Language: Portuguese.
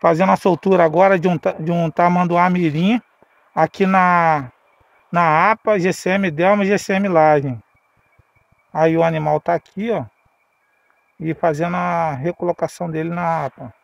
fazendo a soltura agora de um, de um tamanduá mirim aqui na, na APA, GCM Delma GCM Lagem. Aí o animal tá aqui, ó, e fazendo a recolocação dele na APA.